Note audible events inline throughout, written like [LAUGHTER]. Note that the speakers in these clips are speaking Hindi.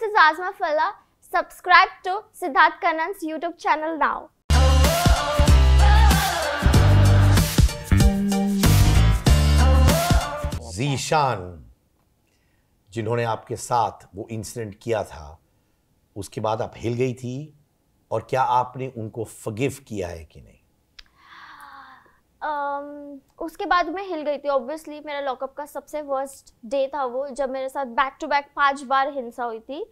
This is Aazma Falla subscribe to Siddharth Kannan's YouTube channel now Zeeshan जिन्होंने आपके साथ वो इंसिडेंट किया था उसके बाद आप हिल गई थी और क्या आपने उनको फगिव किया है कि नहीं उसके बाद मैं हिल गई थी ऑब्वियसली मेरा लॉकअप का सबसे वर्स्ट डे था वो जब मेरे साथ बैक टू बैक पांच बार हिंसा हुई थी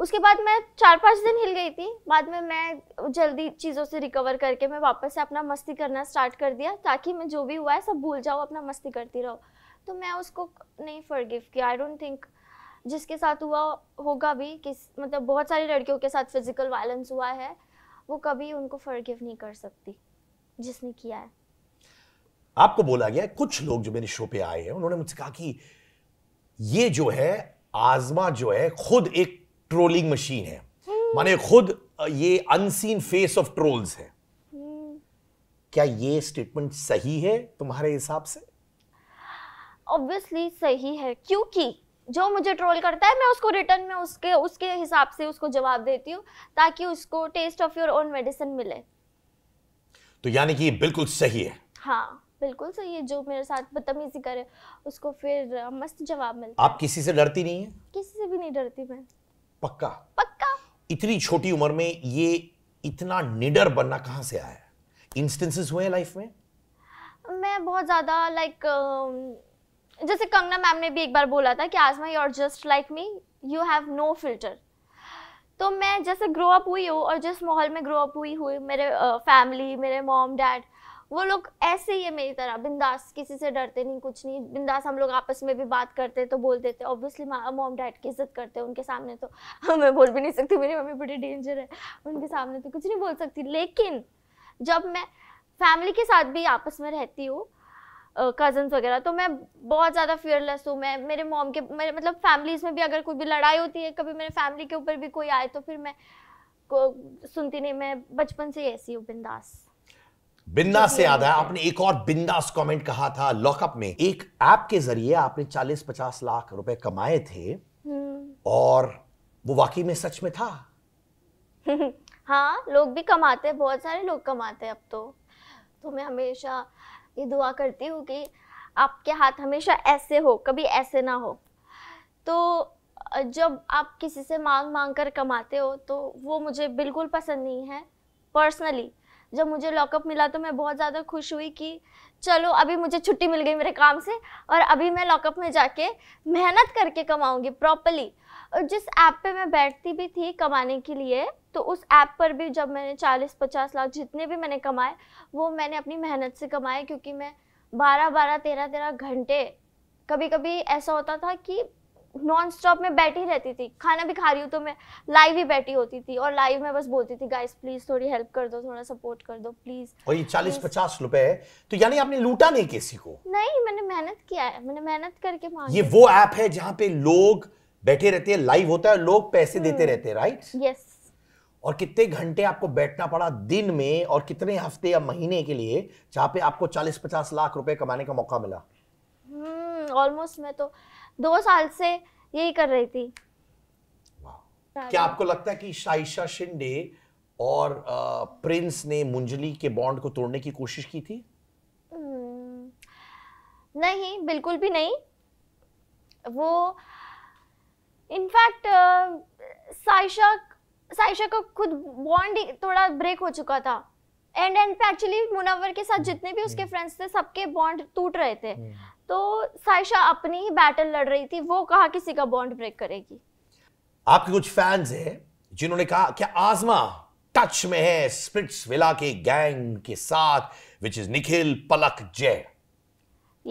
उसके बाद मैं चार पाँच दिन हिल गई थी बाद में मैं जल्दी चीज़ों से रिकवर करके मैं वापस से अपना मस्ती करना स्टार्ट कर दिया ताकि मैं जो भी हुआ है सब भूल जाऊँ अपना मस्ती करती रहो तो मैं उसको नहीं फॉरगिव किया आई डोंट थिंक जिसके साथ हुआ होगा भी किस मतलब बहुत सारी लड़कियों के साथ फिजिकल वायलेंस हुआ है वो कभी उनको फॉरगिव नहीं कर सकती जिसने किया है आपको बोला गया कुछ लोग जो मेरे शो पे आए हैं उन्होंने मुझसे कहा कि ये जो है आजमा जो है खुद एक ट्रोलिंग मशीन है माने खुद ये अनसीन फेस ऑफ ट्रोल्स है क्या ये स्टेटमेंट सही है तुम्हारे हिसाब से ऑब्वियसली सही है क्योंकि जो मुझे ट्रोल करता है मैं उसको रिटर्न में उसके उसके हिसाब से उसको जवाब देती हूँ ताकि उसको taste of your own medicine मिले तो यानी कि ये बिल्कुल सही है हाँ बिल्कुल सही है जो मेरे साथ बदतमीजी करे उसको फिर मस्त जवाब मिलता आप किसी से डरती नहीं है किसी से भी नहीं डरती मैं पक्का पक्का इतनी छोटी उम्र में ये इतना निडर बनना कहाँ से आया इंस्टेंसेस हुए लाइफ में मैं बहुत ज़्यादा लाइक like, जैसे कंगना मैम ने भी एक बार बोला था कि Aazma you are just like me you have no filter तो मैं जैसे ग्रो अप हुई हूँ और जिस माहौल में ग्रो अप हुई हुई मेरे फैमिली मेरे मॉम डैड वो लोग ऐसे ही है मेरी तरह बिंदास किसी से डरते नहीं कुछ नहीं बिंदास हम लोग आपस में भी बात करते तो बोल देते ऑब्वियसली मॉम डैड की इज्जत करते उनके सामने तो [LAUGHS] मैं बोल भी नहीं सकती मेरी मम्मी बड़ी डेंजर है उनके सामने तो कुछ नहीं बोल सकती लेकिन जब मैं फैमिली के साथ भी आपस में रहती हूँ कज़न्स वगैरह तो मैं बहुत ज़्यादा फियरलेस हूँ मैं मेरे मॉम के मेरे मतलब फैमिलीज में भी अगर कोई भी लड़ाई होती है कभी मेरे फैमिली के ऊपर भी कोई आए तो फिर मैं को सुनती नहीं मैं बचपन से ऐसी हूँ बिंदास बिंदास से याद आया आपने एक और बिंदास कमेंट कहा था लॉकअप में एक ऐप के जरिए आपने 40-50 लाख रुपए कमाए थे हम्म। और वो वाकई में सच में था [LAUGHS] हाँ लोग भी कमाते हैं बहुत सारे लोग कमाते हैं अब तो तो मैं हमेशा ये दुआ करती हूँ कि आपके हाथ हमेशा ऐसे हो कभी ऐसे ना हो तो जब आप किसी से मांग मांग कर कमाते हो तो वो मुझे बिल्कुल पसंद नहीं है पर्सनली जब मुझे लॉकअप मिला तो मैं बहुत ज़्यादा खुश हुई कि चलो अभी मुझे छुट्टी मिल गई मेरे काम से और अभी मैं लॉकअप में जाके मेहनत करके कमाऊँगी प्रॉपरली और जिस ऐप पे मैं बैठती भी थी कमाने के लिए तो उस ऐप पर भी जब मैंने चालीस पचास लाख जितने भी मैंने कमाए वो मैंने अपनी मेहनत से कमाए क्योंकि मैं बारह बारह तेरह तेरह घंटे कभी कभी ऐसा होता था कि नॉन स्टॉप में बैठी रहती थी खाना भी खा रही हूँ तो मैं लाइव ही बैठी होती थी और लाइव में बस बोलती थी गाइस प्लीज थोड़ी हेल्प कर दो थोड़ा सपोर्ट कर दो प्लीज और ये चालीस पचास रुपए तो यानी आपने लूटा नहीं किसी को नहीं मैंने मेहनत किया है मैंने मेहनत करके मांगा ये वो ऐप है जहाँ पे लोग बैठे रहते हैं लाइव होता है लोग पैसे हम्म। देते रहते हैं राइट यस और कितने घंटे आपको बैठना पड़ा दिन में और कितने हफ्ते या महीने के लिए जहाँ पे आपको 40-50 लाख रुपए कमाने का मौका मिला ऑलमोस्ट हम्म, मैं तो दो साल से यही कर रही थी क्या आपको लगता है कि शाइशा शिंदे और आ, प्रिंस ने मुंजली के बॉन्ड को तोड़ने की कोशिश की थी हम्म, नहीं बिल्कुल भी नहीं वो इनफैक्ट साइशा साइशा का खुद बॉन्ड थोड़ा ब्रेक हो चुका था एंड एंड पे एक्चुअली मुनावर के साथ जितने भी उसके फ्रेंड्स हम्म। थे सबके बॉन्ड टूट रहे थे हम्म। तो साइशा अपनी ही बैटल लड़ रही थी वो कहा किसी का बॉन्ड ब्रेक करेगी आपके कुछ फैंस हैं जिन्होंने कहा क्या आजमा टच में है स्प्रिट्स विला के गैंग के साथ विच इज निखिल पलक जय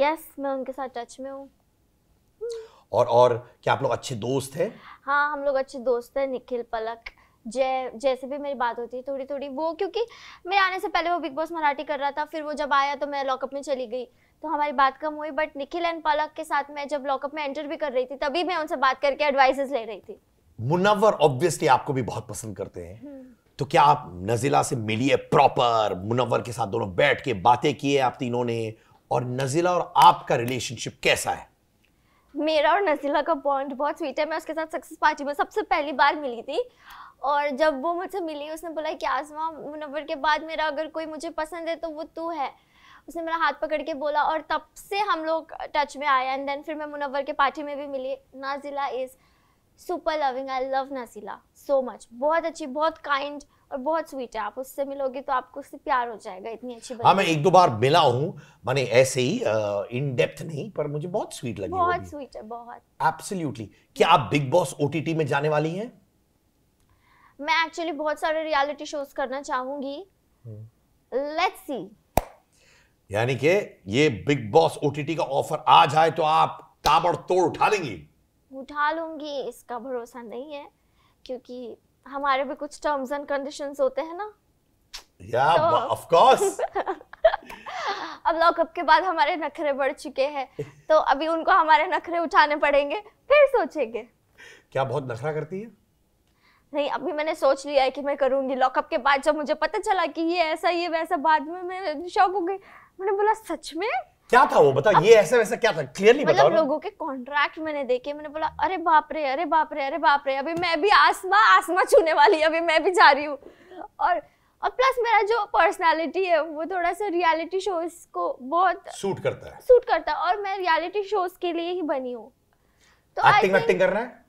यस मैं उनके साथ टच में हूँ और और क्या आप लोग अच्छे दोस्त हैं हाँ हम लोग अच्छे दोस्त हैं निखिल पलक जय जैसे भी मेरी बात होती है थोड़ी थोड़ी वो क्योंकि मेरे आने से पहले वो बिग बॉस मराठी कर रहा था फिर वो जब आया तो मैं लॉकअप में चली गई तो हमारी बात कम हुई बट निखिल एंड पलक के साथ मैं जब लॉकअप में एंटर भी कर रही थी तभी मैं उनसे बात करके एडवाइसेस ले रही थी मुनव्वर ऑब्वियसली आपको भी बहुत पसंद करते हैं हम्म। तो क्या आप नजिला से मिलिए प्रॉपर मुनव्वर के साथ दोनों बैठ के बातें किए आप तीनों ने और नजिला और आपका रिलेशनशिप कैसा है मेरा और नजिला का बॉन्ड बहुत स्वीट है मैं उसके साथ सक्सेस पार्टी में सबसे पहली बार मिली थी और जब वो मुझसे मिली उसने बोला कि आसमा मुनवर के बाद मेरा अगर कोई मुझे पसंद है तो वो तू है उसने मेरा हाथ पकड़ के बोला और तब से हम लोग टच में आए एंड देन फिर मैं मुनवर के पार्टी में भी मिली Nazila is super loving I love Nazila so much बहुत अच्छी बहुत काइंड और बहुत स्वीट है आप उससे मिलोगे तो आपको उससे प्यार हो जाएगा इतनी अच्छी हाँ मैं एक दो बार मिला हूँ मैंने ऐसे ही इन डेप्थ नहीं पर मुझे बहुत स्वीट लगी बहुत स्वीट है बहुत एब्सोल्युटली क्या आप बिग बॉस ओटीटी में जाने वाली हैं मैं एक्चुअली बहुत सारे रियलिटी शोज करना चाहूंगी लेट्स हम्म। सी यानी कि ये बिग बॉस ओटीटी का ऑफर आ जाए तो आप ताबड़तोड़ उठा लेंगी उठा लूंगी इसका भरोसा नहीं है क्योंकि हमारे भी कुछ टर्म्स एंड कंडीशंस होते हैं ना या ऑफ कोर्स अब लॉकअप के बाद हमारे नखरे बढ़ चुके हैं तो अभी उनको हमारे नखरे उठाने पड़ेंगे फिर सोचेंगे क्या बहुत नखरा करती है नहीं अभी मैंने सोच लिया है कि मैं करूंगी लॉकअप के बाद जब मुझे पता चला कि ये ऐसा ये वैसा बाद में मैं शौक हो गई मैंने बोला सच में क्या था वो बताओ ये ऐसा वैसा क्या था क्लियरली मतलब बताओ मतलब लोगों के कॉन्ट्रैक्ट मैंने देखे मैंने बोला अरे बाप रे अरे बाप रे अरे बाप रे अभी मैं भी आसमा आसमा छूने वाली अभी मैं भी जा रही हूँ और और प्लस मेरा जो पर्सनालिटी है वो थोड़ा सा रियलिटी शोज को बहुत सूट करता है सूट करता है और मैं रियलिटी शोज के लिए ही बनी हूँ तो एक्टिंग एक्टिंग करना है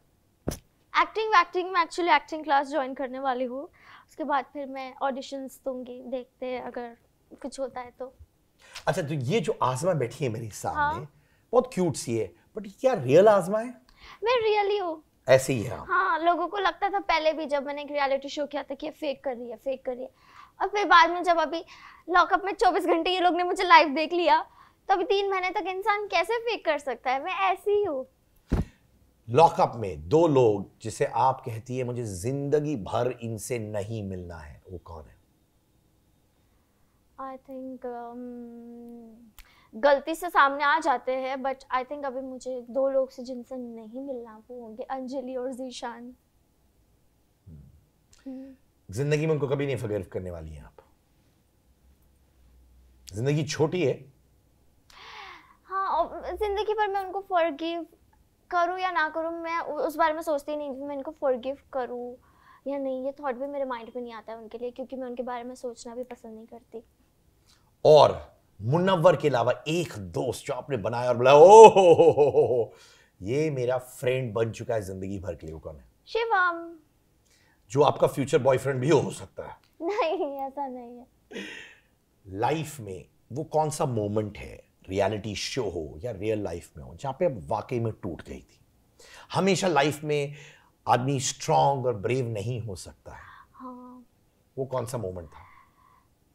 एक्टिंग एक्टिंग में एक्चुअली एक्टिंग क्लास ज्वाइन करने वाली हूँ उसके बाद फिर मैं ऑडिशंस दूंगी देखते हैं अगर कुछ होता है तो अच्छा तो ये जो आजमा बैठी है मेरे सामने हाँ? बहुत क्यूट सी है बट क्या रियल आजमा है मैं रियल ही हूँ ऐसे ही हाँ हाँ लोगों को लगता था पहले भी जब मैंने एक रियलिटी शो किया था कि ये फेक कर रही है फेक कर रही है और फिर बाद में जब अभी लॉकअप में 24 घंटे ये लोग ने मुझे लाइव देख लिया तो अभी तीन महीने तक इंसान कैसे फेक कर सकता है मैं ऐसी ही हूँ लॉकअप में दो लोग जिसे आप कहती है मुझे जिंदगी भर इनसे नहीं मिलना है वो कौन है आई थिंक um, गलती से सामने आ जाते हैं बट आई थिंक अभी मुझे दो लोग से जिनसे नहीं मिलना वो होंगे अंजलि और जीशान हम्म। जिंदगी में उनको कभी नहीं फगेर करने वाली हैं आप जिंदगी छोटी है हाँ जिंदगी पर मैं उनको फॉरगिव करूँ या ना करूँ मैं उस बारे में सोचती नहीं मैं इनको फॉरगिव करूँ या नहीं ये थॉट भी मेरे माइंड में नहीं आता है उनके लिए क्योंकि मैं उनके बारे में सोचना भी पसंद नहीं करती और मुनव्वर के अलावा एक दोस्त जो आपने बनाया और बोला ओ हो हो हो हो हो ये मेरा फ्रेंड बन चुका है जिंदगी भर के लिए कौन है शिवम जो आपका फ्यूचर बॉयफ्रेंड भी हो सकता है [LAUGHS] नहीं ऐसा नहीं है लाइफ में वो कौन सा मोमेंट है रियलिटी शो हो या रियल लाइफ में हो जहाँ पे अब वाकई में टूट गई थी हमेशा लाइफ में आदमी स्ट्रांग और ब्रेव नहीं हो सकता है हाँ। वो कौन सा मोमेंट था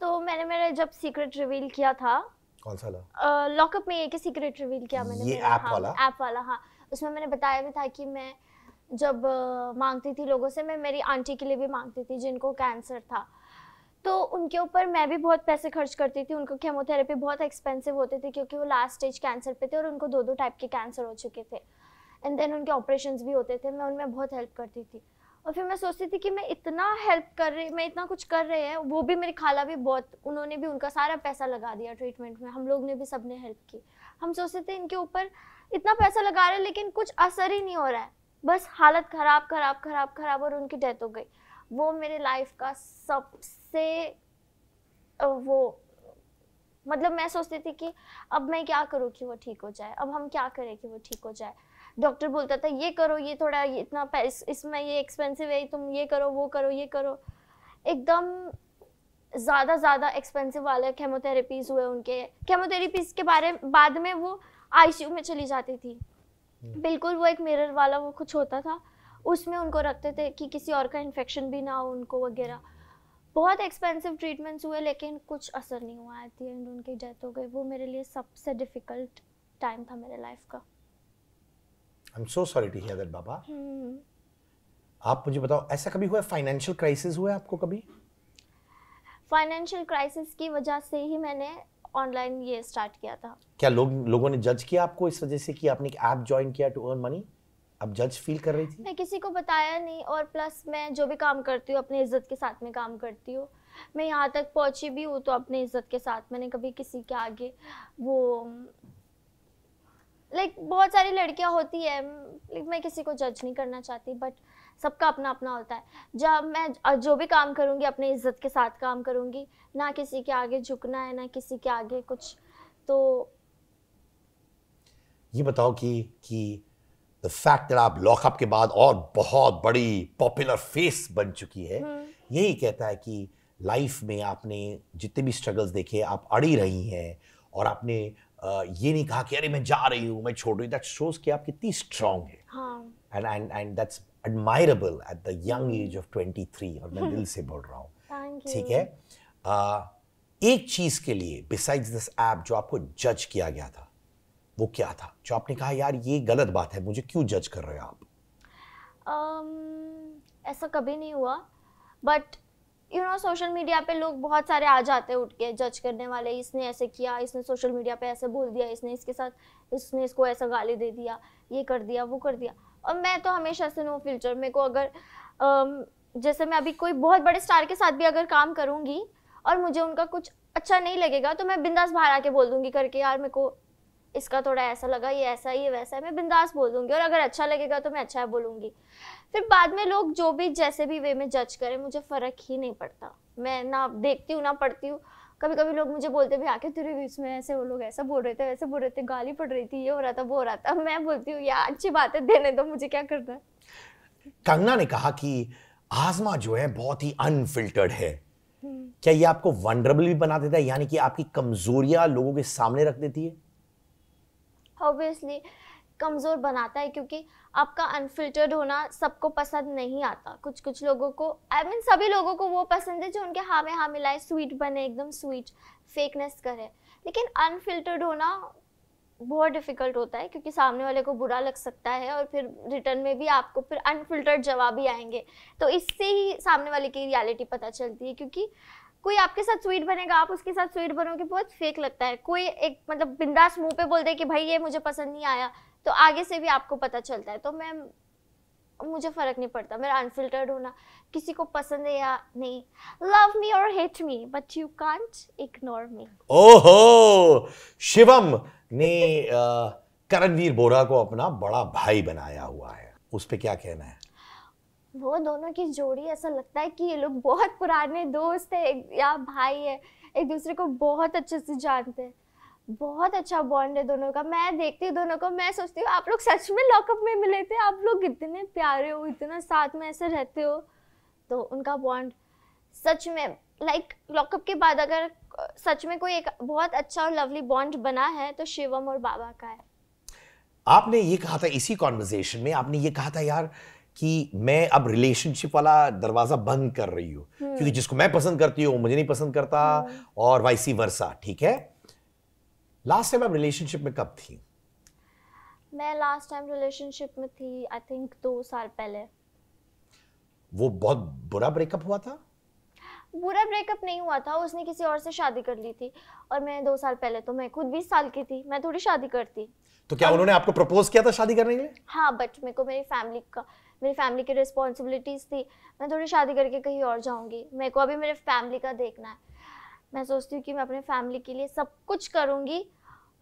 तो मैंने मेरे जब सीक्रेट रिवील किया था कौन सा लॉकअप में एक सीक्रेट रिवील किया मैंने ये ऐप हाँ, वाला ऐप वाला हाँ उसमें मैंने बताया भी था कि मैं जब मांगती थी लोगों से मैं मेरी आंटी के लिए भी मांगती थी जिनको कैंसर था तो उनके ऊपर मैं भी बहुत पैसे खर्च करती थी उनको केमोथेरेपी बहुत एक्सपेंसिव होते थे क्योंकि वो लास्ट स्टेज कैंसर पे थे और उनको दो दो टाइप के कैंसर हो चुके थे एंड देन उनके ऑपरेशन भी होते थे मैं उनमें बहुत हेल्प करती थी और फिर मैं सोचती थी कि मैं इतना हेल्प कर रही मैं इतना कुछ कर रही है वो भी मेरी खाला भी बहुत उन्होंने भी उनका सारा पैसा लगा दिया ट्रीटमेंट में हम लोग ने भी सब ने हेल्प की हम सोचते थे इनके ऊपर इतना पैसा लगा रहे लेकिन कुछ असर ही नहीं हो रहा है बस हालत ख़राब ख़राब ख़राब ख़राब और उनकी डेथ हो गई वो मेरे लाइफ का सबसे वो मतलब मैं सोचती थी कि अब मैं क्या करूँ कि वो ठीक हो जाए अब हम क्या करें कि वो ठीक हो जाए डॉक्टर बोलता था ये करो ये थोड़ा ये इतना इसमें ये एक्सपेंसिव है तुम ये करो वो करो ये करो एकदम ज़्यादा ज़्यादा एक्सपेंसिव वाले केमोथेरेपीज हुए उनके केमोथेरेपीज के बारे बाद में वो आईसीयू में चली जाती थी हम्म। बिल्कुल वो एक मिरर वाला वो कुछ होता था उसमें उनको रखते थे कि किसी और का इन्फेक्शन भी ना हो उनको वगैरह बहुत एक्सपेंसिव ट्रीटमेंट्स हुए लेकिन कुछ असर नहीं हुआ एट दी एंड उनकी डेथ हो गई वो मेरे लिए सबसे डिफिकल्ट टाइम था मेरे लाइफ का I am so sorry to hear that बाबा आप मुझे बताओ ऐसा कभी हुआ फाइनेंशियल क्राइसिस हुआ आपको कभी फाइनेंशियल क्राइसिस की वजह से ही मैंने ऑनलाइन ये स्टार्ट किया था क्या लोग लोगों ने जज किया आपको इस वजह से कि आपने एक ऐप ज्वाइन किया टू अर्न मनी अब जज फील कर रही थी मैं किसी को बताया नहीं और प्लस मैं जो भी काम करती हूँ अपनी इज्जत के साथ में काम करती हूँ मैं यहाँ तक पहुँची भी हूँ तो अपनी इज्जत के साथ मैंने कभी किसी के आगे वो लाइक बहुत सारी लड़कियाँ होती है लाइक मैं किसी को जज नहीं करना चाहती बट सबका अपना अपना होता है जब मैं जो भी काम करूँगी अपने इज्जत के साथ काम करूँगी ना किसी के आगे झुकना है ना किसी के आगे कुछ तो ये बताओ कि कि द फैक्ट दैट आप लॉकअप के बाद और बहुत बड़ी पॉपुलर फेस बन चुकी है हम्म। यही कहता है कि लाइफ में आपने जितने भी स्ट्रगल्स देखे आप अड़ी रही हैं और आपने ये नहीं कहा कि अरे मैं जा रही हूँ मैं छोड़ रही हूँ दैट शोज कि आप कितनी स्ट्रांग है and and and that's admirable at the young age of twenty three और मैं दिल से बोल रहा हूँ ठीक है uh, एक चीज़ के लिए बिसाइड्स दिस ऐप जो आपको जज किया गया था वो क्या था जो आपने कहा यार ये गलत बात है मुझे क्यों जज कर रहे हो आप um, ऐसा कभी नहीं हुआ but you know social media पे लोग बहुत सारे आ जाते उठ के जज करने वाले इसने ऐसे किया इसने सोशल मीडिया पे ऐसे बोल दिया इसने इसके साथ इसने इसको ऐसा गाली दे दिया ये कर दिया वो कर दिया और मैं तो हमेशा से नो फिल्टर मेरे को अगर um, जैसे मैं अभी कोई बहुत बड़े स्टार के साथ भी अगर काम करूँगी और मुझे उनका कुछ अच्छा नहीं लगेगा तो मैं बिंदास बाहर आके बोल दूंगी करके यार मेरे को इसका थोड़ा ऐसा लगा ये ऐसा ये वैसा है मैं बिंदास बोल दूंगी और अगर अच्छा लगेगा तो मैं अच्छा बोलूंगी फिर बाद में लोग जो भी जैसे भी वे में जज करें मुझे फ़र्क ही नहीं पड़ता मैं ना देखती हूँ ना पढ़ती हूँ कभी कभी लोग मुझे बोलते भी आके तेरे बीच में ऐसे वो लोग ऐसा बोल रहे थे वैसे बोल रहे थे गाली पड़ रही थी ये हो रहा था वो हो रहा था मैं बोलती हूँ यार अच्छी बात है देने दो मुझे क्या करना है कंगना ने कहा कि आजमा जो है बहुत ही अनफिल्टर्ड है हम्म। क्या ये आपको वनरेबल भी बना देता है यानी कि आपकी कमजोरियां लोगों के सामने रख देती है ऑब्वियसली कमज़ोर बनाता है क्योंकि आपका अनफिल्टर्ड होना सबको पसंद नहीं आता कुछ कुछ लोगों को आई I मीन mean, सभी लोगों को वो पसंद है जो उनके हाँ में हाँ मिलाए स्वीट बने एकदम स्वीट फेकनेस करे लेकिन अनफिल्टर्ड होना बहुत डिफ़िकल्ट होता है क्योंकि सामने वाले को बुरा लग सकता है और फिर रिटर्न में भी आपको फिर अनफिल्टर्ड जवाब ही आएंगे तो इससे ही सामने वाले की रियलिटी पता चलती है क्योंकि कोई आपके साथ स्वीट बनेगा आप उसके साथ स्वीट बनोगे बहुत फेक लगता है कोई एक मतलब बिंदास मुंह पे बोल दे कि भाई ये मुझे पसंद नहीं आया तो आगे से भी आपको पता चलता है तो मैं मुझे फ़र्क नहीं पड़ता मेरा अनफिल्टर्ड होना किसी को पसंद है या नहीं लव मी और hate me but you can't ignore me ओहो शिवम ने करणवीर बोरा को अपना बड़ा भाई बनाया हुआ है उस पर क्या कहना है वो दोनों की जोड़ी ऐसा लगता है कि ये लोग बहुत पुराने दोस्त हैं या भाई है एक दूसरे को बहुत अच्छे से जानते हैं बहुत अच्छा बॉन्ड है दोनों का मैं देखती हूँ दोनों को मैं सोचती हूँ आप लोग सच में लॉकअप में मिले थे आप लोग इतने प्यारे हो इतना साथ में ऐसे रहते हो तो उनका बॉन्ड सच में लाइक लॉकअप के बाद अगर सच में कोई एक बहुत अच्छा और लवली बॉन्ड बना है तो शिवम और बाबा का है आपने ये कहा था इसी कॉन्वर्जेशन में आपने ये कहा था यार कि मैं अब रिलेशनशिप वाला दरवाज़ा बंद कर रही हूं hmm. हम्म। क्योंकि जिसको मैं पसंद करती हूँ मुझे नहीं पसंद करता hmm. और वाइसी वर्षा ठीक है लास्ट टाइम आप रिलेशनशिप में कब थी मैं लास्ट टाइम रिलेशनशिप में थी आई थिंक दो साल पहले वो बहुत बुरा ब्रेकअप हुआ था बुरा ब्रेकअप नहीं हुआ था उसने किसी और से शादी कर ली थी और मैं दो साल पहले तो मैं खुद बीस साल की थी मैं थोड़ी शादी करती तो क्या उन्होंने आपको प्रपोज किया था शादी करने के लिए हाँ बट मेरे को मेरी फैमिली का मेरी फैमिली की रिस्पॉन्सिबिलिटीज थी मैं थोड़ी शादी करके कहीं और जाऊंगी मेरे को अभी मेरे फैमिली का देखना है मैं सोचती हूँ कि मैं अपने फैमिली के लिए सब कुछ करूँगी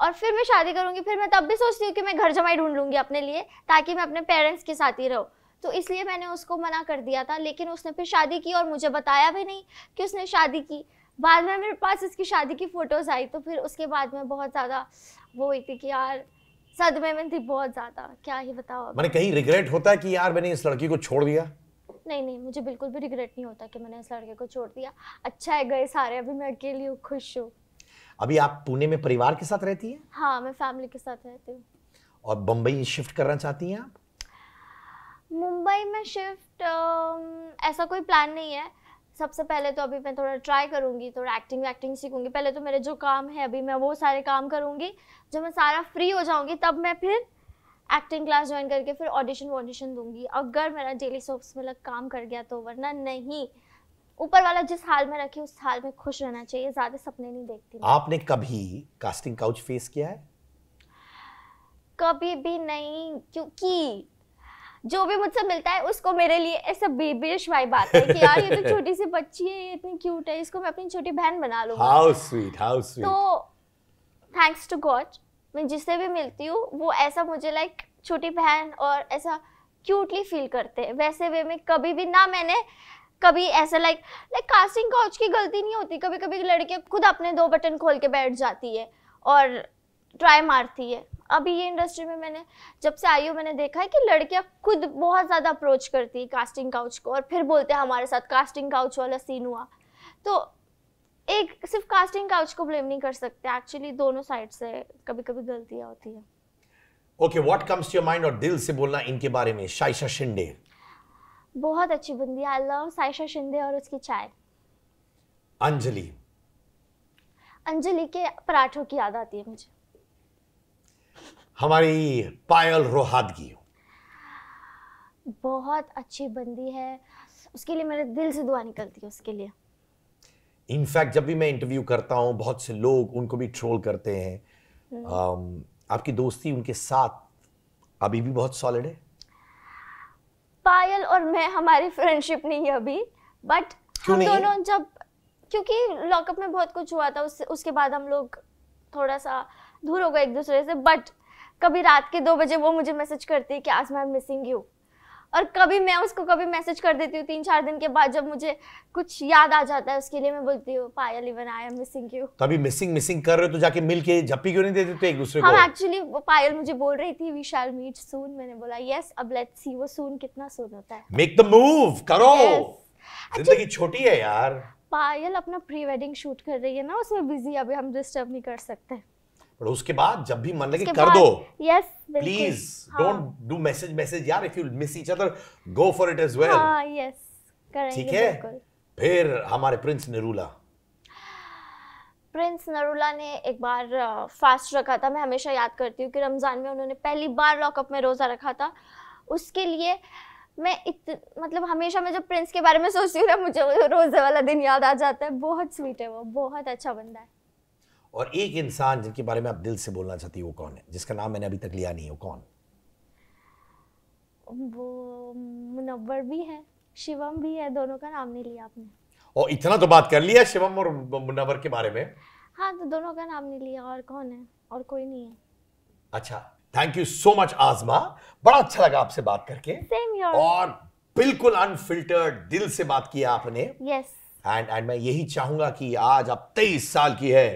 और फिर मैं शादी करूँगी फिर मैं तब भी सोचती हूँ कि मैं घर जमाई ढूंढ लूँगी अपने लिए ताकि मैं अपने पेरेंट्स के साथ ही रहूँ तो इसलिए मैंने उसको मना कर दिया था लेकिन उसने फिर शादी की और मुझे बताया भी नहीं कि उसने शादी की बाद में मेरे पास उसकी शादी की फ़ोटोज़ आई तो फिर उसके बाद में बहुत ज़्यादा वो हुई थी कि यार सदमे में थी बहुत ज्यादा क्या ही बताओ मैंने कहीं रिग्रेट होता है कि यार मैंने इस लड़की को छोड़ दिया नहीं नहीं मुझे बिल्कुल भी रिग्रेट नहीं होता कि मैंने इस लड़के को छोड़ दिया अच्छा है गए सारे अभी मैं अकेली हूँ खुश हूँ अभी आप पुणे में परिवार के साथ रहती है हाँ मैं फैमिली के साथ रहती हूँ और बम्बई शिफ्ट करना चाहती हैं आप मुंबई में शिफ्ट ऐसा कोई प्लान नहीं है सबसे पहले तो अभी मैं थोड़ा ट्राई करूँगी थोड़ा एक्टिंग वैक्टिंग सीखूँगी पहले तो मेरे जो काम है अभी मैं वो सारे काम करूँगी जब मैं सारा फ्री हो जाऊँगी तब मैं फिर एक्टिंग क्लास ज्वाइन करके फिर ऑडिशन वॉडिशन दूंगी अगर मेरा डेली सोप्स में लग काम कर गया तो वरना नहीं ऊपर वाला जिस हाल में रखे उस हाल में खुश रहना चाहिए ज्यादा सपने नहीं देखती आपने कभी कास्टिंग काउच फेस किया है कभी भी नहीं क्योंकि जो भी मुझसे मिलता है उसको मेरे लिए ऐसा बेबीश वाइब आता है कि यार ये तो [LAUGHS] छोटी सी बच्ची है ये इतनी क्यूट है इसको मैं अपनी छोटी बहन बना लूंगा हाउ स्वीट हाउ स्वीट तो थैंक्स टू गॉड मैं जिससे भी मिलती हूँ वो ऐसा मुझे लाइक छोटी बहन और ऐसा क्यूटली फील करते हैं वैसे वे में कभी भी ना मैंने कभी ऐसा लाइक लाइक कास्टिंग काउच की गलती नहीं होती कभी कभी लड़कियाँ खुद अपने दो बटन खोल के बैठ जाती है और ट्राई मारती है अभी ये इंडस्ट्री में मैंने जब से आई हूँ मैंने देखा है कि लड़कियाँ खुद बहुत ज़्यादा अप्रोच करती हैं कास्टिंग काउच को और फिर बोलते हैं हमारे साथ कास्टिंग काउच वाला सीन हुआ तो एक सिर्फ कास्टिंग काउच को ब्लेम नहीं कर सकते एक्चुअली दोनों साइड से कभी कभी गलतियाँ होती हैं okay what comes to your mind और दिल से बोलना इनके बारे में शाइशा शिंदे बहुत अच्छी बंदी आई लव शाइशा शिंदे और उसकी चाय अंजलि अंजलि के पराठों की याद आती है मुझे हमारी पायल रोहादगी बहुत अच्छी बंदी है उसके लिए मेरे दिल से दुआ निकलती है उसके लिए इनफैक्ट जब भी मैं इंटरव्यू करता हूँ बहुत से लोग उनको भी ट्रोल करते हैं हम्म। um, आपकी दोस्ती उनके साथ अभी भी बहुत सॉलिड है पायल और मैं हमारी फ्रेंडशिप नहीं है अभी बट हम दोनों जब क्योंकि लॉकअप में बहुत कुछ हुआ था उस, उसके बाद हम लोग थोड़ा सा दूर हो गए एक दूसरे से बट कभी रात के दो बजे वो मुझे मैसेज करती है कि आज मैं मिसिंग यू और कभी मैं उसको कभी मैसेज कर देती हूँ तीन चार दिन के बाद जब मुझे कुछ याद आ जाता है उसके लिए मैं बोलती हूँ Payal even I am missing you तो मिसिंग मिसिंग कर रहे हो तो जाके मिल के झप्पी क्यों नहीं देते तो एक दूसरे हाँ, को एक्चुअली वो पायल मुझे बोल रही थी वी शैल मीट सून मैंने बोला यस अब लेट्स सी वो सून कितना सून होता है मेक द मूव करो अच्छा, जिंदगी छोटी है यार पायल अपना प्री वेडिंग शूट कर रही है ना उसमें बिजी अभी हम डिस्टर्ब नहीं कर सकते पर उसके बाद जब भी मन लगे कर दो yes please don't do message message यार if you miss each other go for it as well हां यस ठीक है फिर हमारे प्रिंस नरूला प्रिंस नरूला ने एक बार फास्ट रखा था मैं हमेशा याद करती हूँ कि रमज़ान में उन्होंने पहली बार लॉकअप में रोज़ा रखा था उसके लिए मैं इत मतलब हमेशा मैं जब प्रिंस के बारे में सोचती हूँ ना मुझे रोज़े वाला दिन याद आ जाता है बहुत स्वीट है वो बहुत अच्छा बंदा है और एक इंसान जिनके बारे में आप दिल से बोलना चाहती हो वो कौन है जिसका नाम मैंने अभी तक लिया नहीं है वो कौन वो मुनव्वर भी है शिवम भी है दोनों का नाम नहीं लिया आपने और इतना तो बात कर लिया शिवम और मुनव्वर के बारे में हाँ तो दोनों का नाम नहीं लिया और कौन है और कोई नहीं है अच्छा थैंक यू सो मच आजमा बड़ा अच्छा लगा आपसे बात करके सेम योर और बिल्कुल अनफिल्टर्ड दिल से बात किया आपने यस एंड एंड मैं यही चाहूंगा कि आज आप तेईस साल की है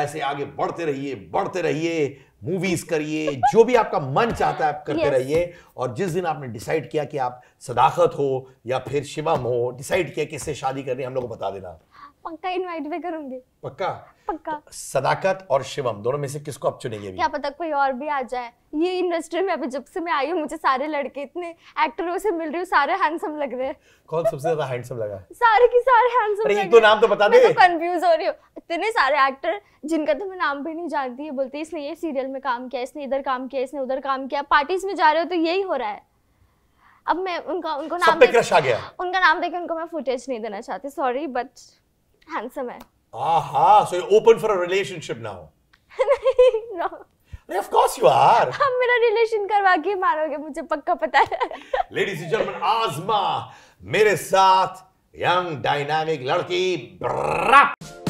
ऐसे आगे बढ़ते रहिए बढ़ते रहिए मूवीज करिए जो भी आपका मन चाहता है आप करते yes. रहिए और जिस दिन आपने डिसाइड किया कि आप सदाकत हो या फिर शिवम हो डिसाइड किया किससे शादी करनी हम लोग को बता देना पक्का इनवाइट भी करूंगी पक्का पक्का तो सदाकत और शिवम दोनों में से किसको आप चुनेंगे क्या पता कोई और भी आ जाए ये इंडस्ट्री में अभी जब से मैं आई हूँ मुझे सारे लड़के इतने एक्टरों से मिल रही हूँ सारे हैंडसम लग रहे हैं कौन सबसे ज्यादा हैंडसम लगा सारे के सारे हैंडसम अरे तो नाम तो बता दे मैं तो कंफ्यूज हो रही हूँ इतने सारे एक्टर जिनका तो मैं नाम भी नहीं जानती है बोलते इसने ये सीरियल में काम किया इसने इधर काम किया इसने उधर काम किया पार्टीज में जा रहे हो तो यही हो रहा है अब मैं उनका उनको नाम देख, उनका नाम देख उनको मैं फुटेज नहीं देना चाहती सॉरी बट हैंडसम है आहा so you open for a relationship now नहीं नो अरे ऑफ कोर्स यू आर हम मेरा रिलेशन करवा के मारोगे मुझे पक्का पता है लेडीज एंड जेंटलमैन आजमा मेरे साथ यंग डायनामिक लड़की ब्रा